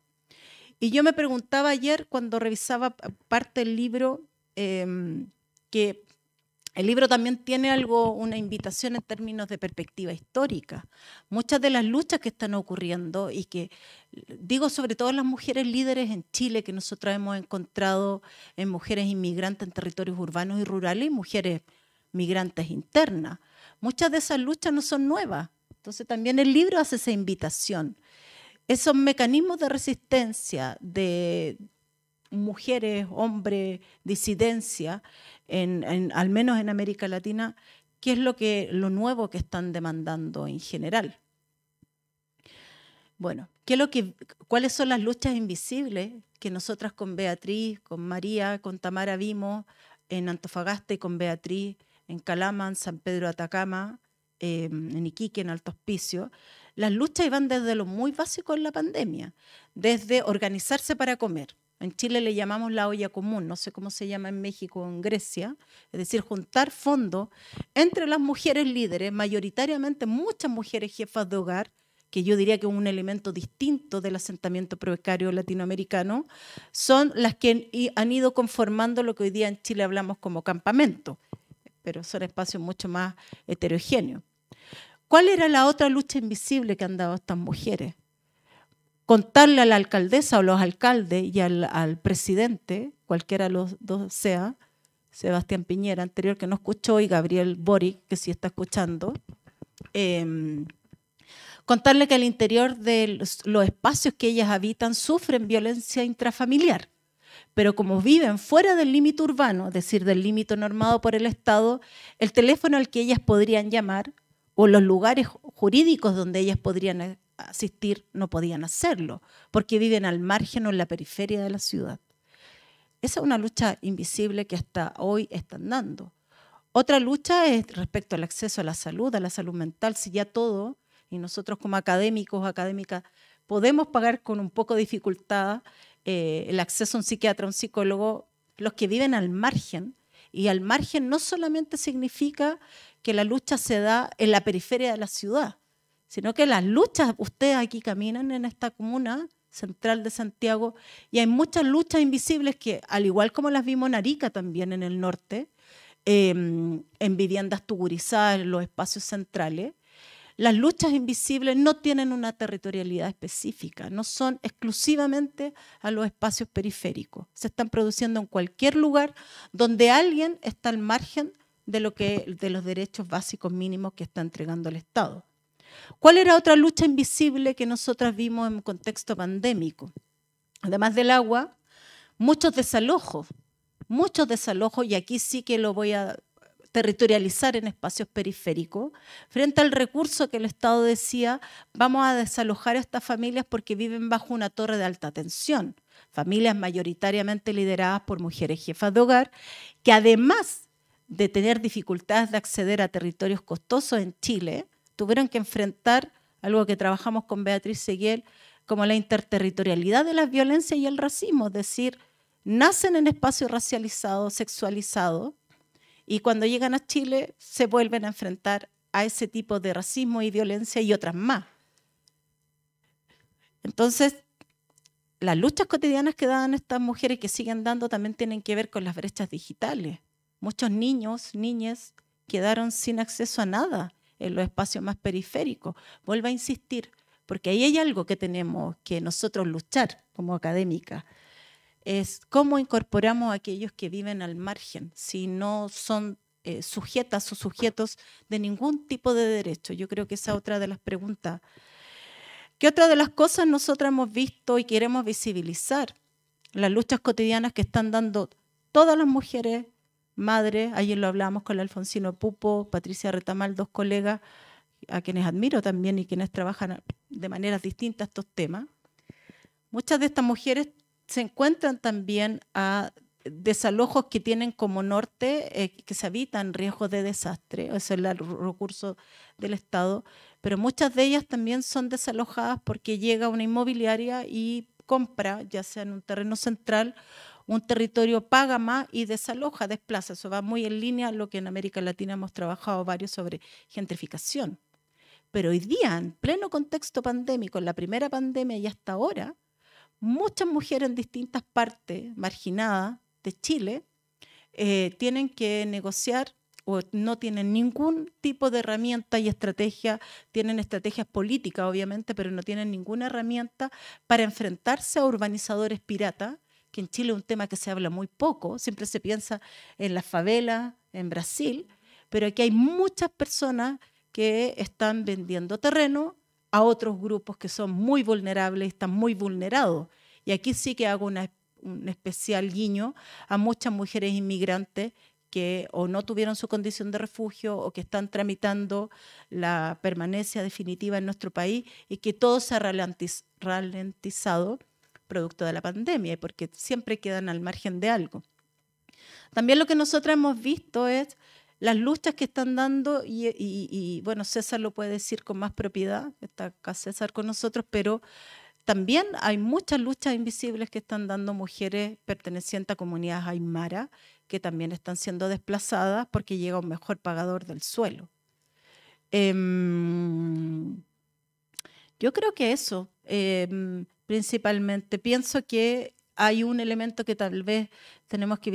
Y yo me preguntaba ayer cuando revisaba parte del libro em, que el libro también tiene algo, una invitación en términos de perspectiva histórica. Muchas de las luchas que están ocurriendo y que, digo sobre todo las mujeres líderes en Chile, que nosotras hemos encontrado en mujeres inmigrantes en territorios urbanos y rurales y mujeres migrantes internas. Muchas de esas luchas no son nuevas. Entonces también el libro hace esa invitación. Esos mecanismos de resistencia de mujeres, hombres, disidencia, al menos en América Latina, qué es lo, que, lo nuevo que están demandando en general. Bueno, ¿qué lo que, ¿cuáles son las luchas invisibles que nosotras con Beatriz, con María, con Tamara vimos en Antofagasta y con Beatriz, en Calama, en San Pedro Atacama, em, en Iquique, en Alto Hospicio? Las luchas iban desde lo muy básico en la pandemia, desde organizarse para comer, en Chile le llamamos la olla común, no sé cómo se llama en México o en Grecia, es decir, juntar fondos entre las mujeres líderes, mayoritariamente muchas mujeres jefas de hogar, que yo diría que es un elemento distinto del asentamiento precario latinoamericano, son las que han ido conformando lo que hoy día en Chile hablamos como campamento, pero son espacios mucho más heterogéneos. ¿Cuál era la otra lucha invisible que han dado estas mujeres? contarle a la alcaldesa o los alcaldes y al, presidente, cualquiera de los dos sea, Sebastián Piñera anterior que no escuchó y Gabriel Boric que sí está escuchando, em, contarle que al interior de los, los espacios que ellas habitan sufren violencia intrafamiliar pero como viven fuera del límite urbano, es decir, del límite normado por el Estado, el teléfono al que ellas podrían llamar o los lugares jurídicos donde ellas podrían eh, asistir no podían hacerlo, porque viven al margen o en la periferia de la ciudad. Esa es una lucha invisible que hasta hoy están dando. Otra lucha es respecto al acceso a la salud, a la salud mental, si ya todo, y nosotros como académicos, académicas, podemos pagar con un poco de dificultad eh, el acceso a un psiquiatra, a un psicólogo, los que viven al margen, y al margen no solamente significa que la lucha se da en la periferia de la ciudad, sino que las luchas, ustedes aquí caminan en esta comuna central de Santiago y hay muchas luchas invisibles que, al igual como las vimos en Arica también en el norte, em, en viviendas tugurizadas, en los espacios centrales, las luchas invisibles no tienen una territorialidad específica, no son exclusivamente a los espacios periféricos, se están produciendo en cualquier lugar donde alguien está al margen de, lo de los derechos básicos mínimos que está entregando el Estado. ¿Cuál era otra lucha invisible que nosotras vimos en contexto pandémico? Además del agua, muchos desalojos, muchos desalojos, y aquí sí que lo voy a territorializar en espacios periféricos, frente al recurso que el Estado decía, vamos a desalojar a estas familias porque viven bajo una torre de alta tensión, familias mayoritariamente lideradas por mujeres jefas de hogar, que además de tener dificultades de acceder a territorios costosos en Chile, tuvieron que enfrentar algo que trabajamos con Beatriz Seguiel, como la interterritorialidad de la violencia y el racismo, es decir, nacen en espacios racializados, sexualizado y cuando llegan a Chile se vuelven a enfrentar a ese tipo de racismo y violencia y otras más. Entonces, las luchas cotidianas que dan estas mujeres y que siguen dando también tienen que ver con las brechas digitales. Muchos niños, niñas, quedaron sin acceso a nada en los espacios más periféricos. Vuelvo a insistir, porque ahí hay algo que tenemos que nosotros luchar como académica, es cómo incorporamos a aquellos que viven al margen, si no son eh, sujetas o sujetos de ningún tipo de derecho. Yo creo que esa es otra de las preguntas. ¿Qué otra de las cosas nosotros hemos visto y queremos visibilizar? Las luchas cotidianas que están dando todas las mujeres madre, ayer lo hablábamos con el Alfonsino Pupo, Patricia Retamal, dos colegas a quienes admiro también y quienes trabajan de maneras distintas estos temas. Muchas de estas mujeres se encuentran también a desalojos que tienen como norte, eh, que se habitan riesgos de desastre, ese es el recurso del Estado, pero muchas de ellas también son desalojadas porque llega una inmobiliaria y compra, ya sea en un terreno central un territorio paga más y desaloja, desplaza. Eso va muy en línea a lo que en América Latina hemos trabajado varios sobre gentrificación. Pero hoy día, en pleno contexto pandémico, en la primera pandemia y hasta ahora, muchas mujeres en distintas partes marginadas de Chile eh, tienen que negociar o no tienen ningún tipo de herramienta y estrategia, tienen estrategias políticas obviamente, pero no tienen ninguna herramienta para enfrentarse a urbanizadores piratas que en Chile es un tema que se habla muy poco, siempre se piensa en las favelas, en Brasil, pero aquí hay muchas personas que están vendiendo terreno a otros grupos que son muy vulnerables, están muy vulnerados. Y aquí sí que hago un especial guiño a muchas mujeres inmigrantes que o no tuvieron su condición de refugio o que están tramitando la permanencia definitiva en nuestro país y que todo se ha ralentizado producto de la pandemia y porque siempre quedan al margen de algo. También lo que nosotros hemos visto es las luchas que están dando, y, bueno, César lo puede decir con más propiedad, está acá César con nosotros, pero también hay muchas luchas invisibles que están dando mujeres pertenecientes a comunidades aymara, que también están siendo desplazadas porque llega un mejor pagador del suelo. Em, yo creo que eso, Em, principalmente. Pienso que hay un elemento que tal vez tenemos que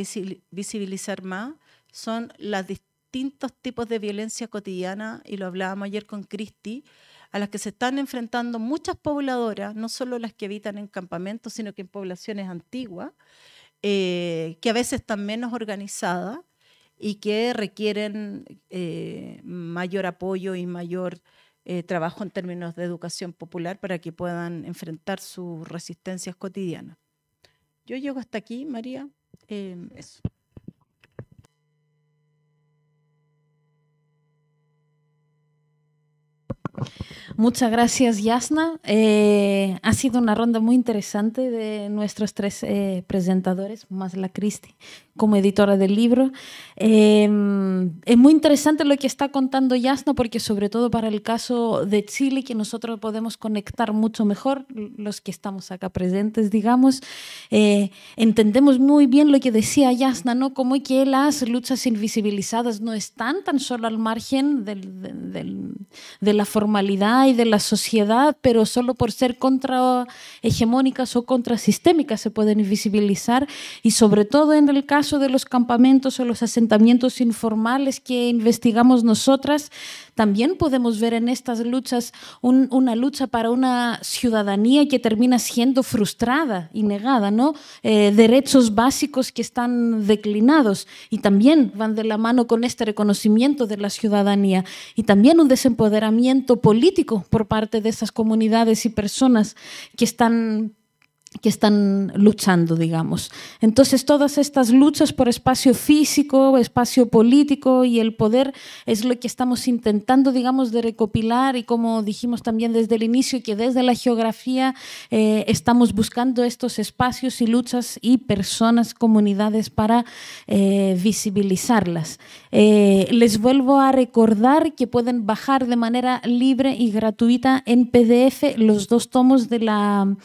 visibilizar más, son los distintos tipos de violencia cotidiana, y lo hablábamos ayer con Cristi, a las que se están enfrentando muchas pobladoras, no solo las que habitan en campamentos, sino que en poblaciones antiguas, eh, que a veces están menos organizadas y que requieren eh, mayor apoyo y mayor eh, trabajo en términos de educación popular para que puedan enfrentar sus resistencias cotidianas. Yo llego hasta aquí, María. Eh, Muchas gracias, Yasna. Eh, ha sido una ronda muy interesante de nuestros tres eh, presentadores, más la Cristi como editora del libro. Em, es muy interesante lo que está contando Yasna, porque sobre todo para el caso de Chile, que nosotros podemos conectar mucho mejor, los que estamos acá presentes, digamos, eh, entendemos muy bien lo que decía Yasna, ¿no? Como que las luchas invisibilizadas no están tan solo al margen de la formalidad de la sociedad, pero solo por ser hegemónicas o contrasistémicas se pueden visibilizar y sobre todo en el caso de los campamentos o los asentamientos informales que investigamos nosotras, también podemos ver en estas luchas una lucha para una ciudadanía que termina siendo frustrada y negada, ¿no? Eh, derechos básicos que están declinados y también van de la mano con este reconocimiento de la ciudadanía y también un desempoderamiento político por parte de esas comunidades y personas que están que están luchando, digamos. Entonces, todas estas luchas por espacio físico, espacio político y el poder es lo que estamos intentando, digamos, de recopilar y como dijimos también desde el inicio, que desde la geografía eh, estamos buscando estos espacios y luchas y personas, comunidades para eh, visibilizarlas. Eh, les vuelvo a recordar que pueden bajar de manera libre y gratuita en PDF los dos tomos de la,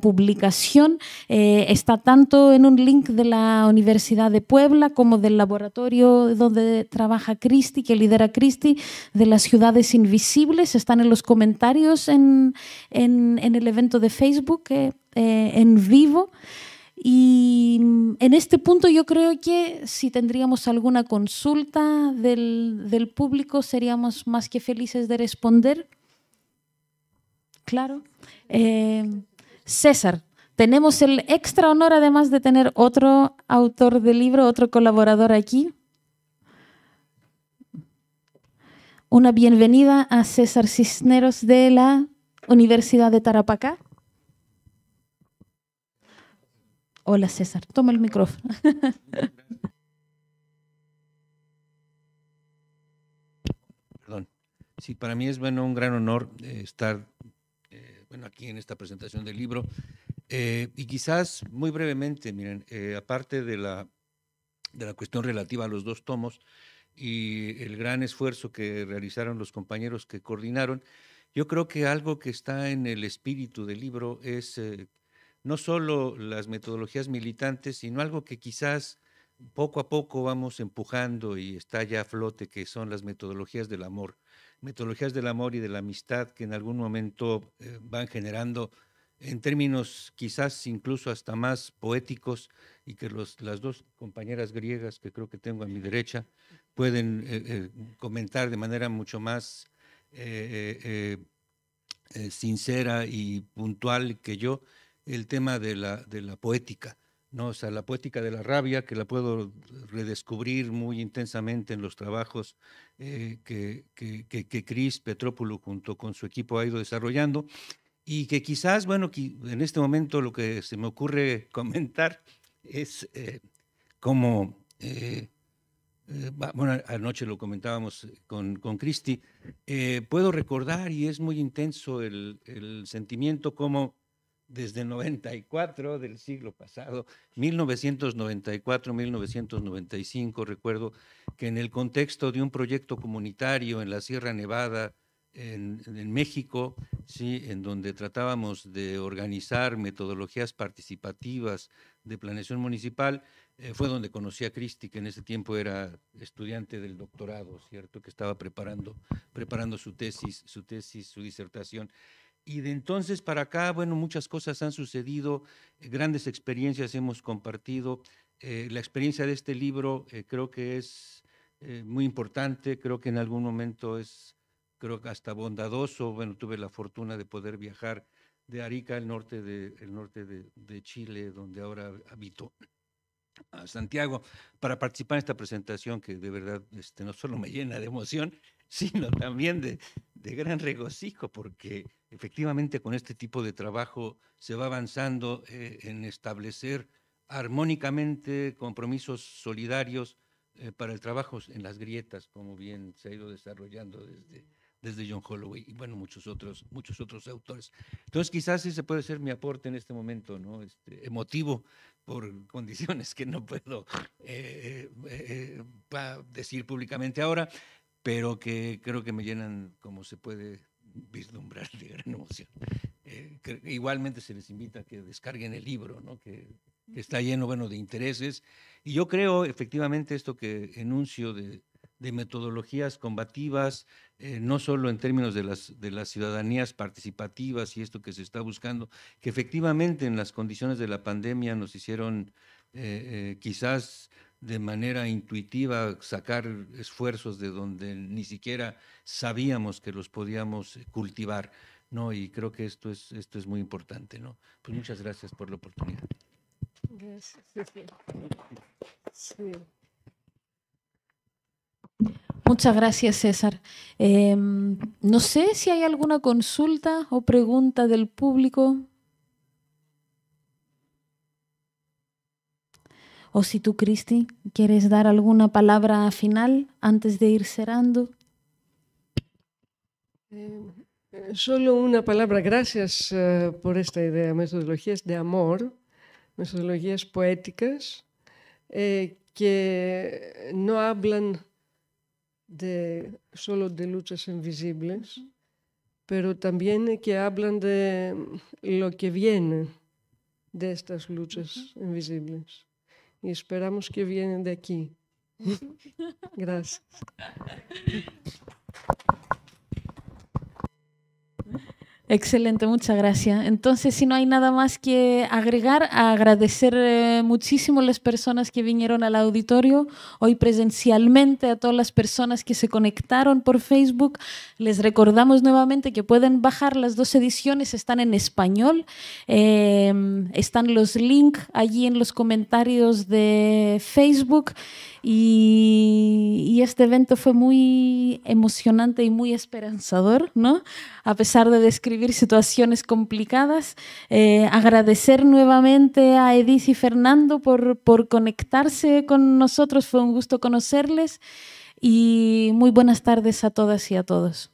publicación. Eh, está tanto en un link de la Universidad de Puebla como del laboratorio donde trabaja Cristi, que lidera Cristi, de las ciudades invisibles. Están en los comentarios en, el evento de Facebook eh, en vivo. Y mm, en este punto yo creo que si tendríamos alguna consulta del, público seríamos más que felices de responder. Claro. Eh, César, tenemos el extra honor además de tener otro autor del libro, otro colaborador aquí. Una bienvenida a César Cisneros de la Universidad de Tarapacá. Hola César, toma el micrófono. Perdón. Sí, para mí es bueno, un gran honor eh, estar eh, aquí en esta presentación del libro. Eh, y quizás muy brevemente, miren, aparte de la, de la cuestión relativa a los dos tomos y el gran esfuerzo que realizaron los compañeros que coordinaron, yo creo que algo que está en el espíritu del libro es no solo las metodologías militantes, sino algo que quizás poco a poco vamos empujando y está ya a flote, que son las metodologías del amor. Metodologías del amor y de la amistad que en algún momento eh, van generando en términos quizás incluso hasta más poéticos y que las dos compañeras griegas que creo que tengo a mi derecha pueden eh, eh, comentar de manera mucho más sincera y puntual que yo el tema de la, de la poética, ¿no? O sea, la poética de la rabia, que la puedo redescubrir muy intensamente en los trabajos eh, que, que, que, Chris Petrópulo junto con su equipo ha ido desarrollando y que quizás, bueno, en este momento lo que se me ocurre [laughs] comentar es eh, cómo, eh, eh, bueno, anoche lo comentábamos con, con Cristi, puedo recordar y es muy intenso el, el sentimiento como desde el 94 del siglo pasado, 1994-1995, recuerdo que en el contexto de un proyecto comunitario en la Sierra Nevada, en, México, ¿sí? en donde tratábamos de organizar metodologías participativas de planeación municipal, eh, fue donde conocí a Cristi, que en ese tiempo era estudiante del doctorado, ¿cierto? Que estaba preparando, preparando su tesis, su tesis, su disertación. Y de entonces para acá, bueno, muchas cosas han sucedido, eh, grandes experiencias hemos compartido. Eh, la experiencia de este libro eh, creo que es muy importante, creo que en algún momento es, creo que hasta bondadoso. Bueno, tuve la fortuna de poder viajar de Arica, al norte de, el norte de, Chile, donde ahora habito, a Santiago, para participar en esta presentación que de verdad este, no solo me llena de emoción, [laughs] sino también de, de gran regocijo, porque efectivamente con este tipo de trabajo se va avanzando eh, en establecer armónicamente compromisos solidarios eh, para el trabajo en las grietas, como bien se ha ido desarrollando desde, desde John Holloway y bueno, muchos otros, muchos otros autores. Entonces quizás ese puede ser mi aporte en este momento, ¿no? Este, emotivo por [laughs] condiciones que no puedo eh, decir públicamente ahora, pero que creo que me llenan como se puede vislumbrar de [laughs] gran emoción. Eh, igualmente se les invita a que descarguen el libro, que, está lleno bueno, de intereses. Y yo creo efectivamente esto que enuncio de, metodologías combativas, eh, no solo en términos de las, de las ciudadanías participativas y esto que se está buscando, que efectivamente en las condiciones de la pandemia nos hicieron eh, quizás de manera intuitiva sacar esfuerzos de donde ni siquiera sabíamos que los podíamos eh, cultivar, ¿no? Y creo que esto es, esto es muy importante, ¿no? Pues mm. muchas gracias por la oportunidad. Muchas gracias, César. Em, no sé si hay alguna consulta o pregunta del público. O si tú, Cristi, quieres dar alguna palabra final antes de ir cerrando. Eh, solo una palabra. Gracias eh, por esta idea. Metodologías de amor, metodologías poéticas eh, que no hablan solo de luchas invisibles, pero también que hablan de lo que viene de estas luchas invisibles. e esperamos que venham daqui. [laughs] Graças. [laughs] Excelente, muchas gracias. Entonces, si no hay nada más que agregar, agradecer eh, muchísimo a las personas que vinieron al auditorio hoy presencialmente, a todas las personas que se conectaron por Facebook. Les recordamos nuevamente que pueden bajar las dos ediciones, están en español. Em, están los links allí en los comentarios de Facebook. Y, este evento fue muy emocionante y muy esperanzador, ¿no? A pesar de describir situaciones complicadas, eh, agradecer nuevamente a Edith y Fernando por, por conectarse con nosotros, fue un gusto conocerles y muy buenas tardes a todas y a todos.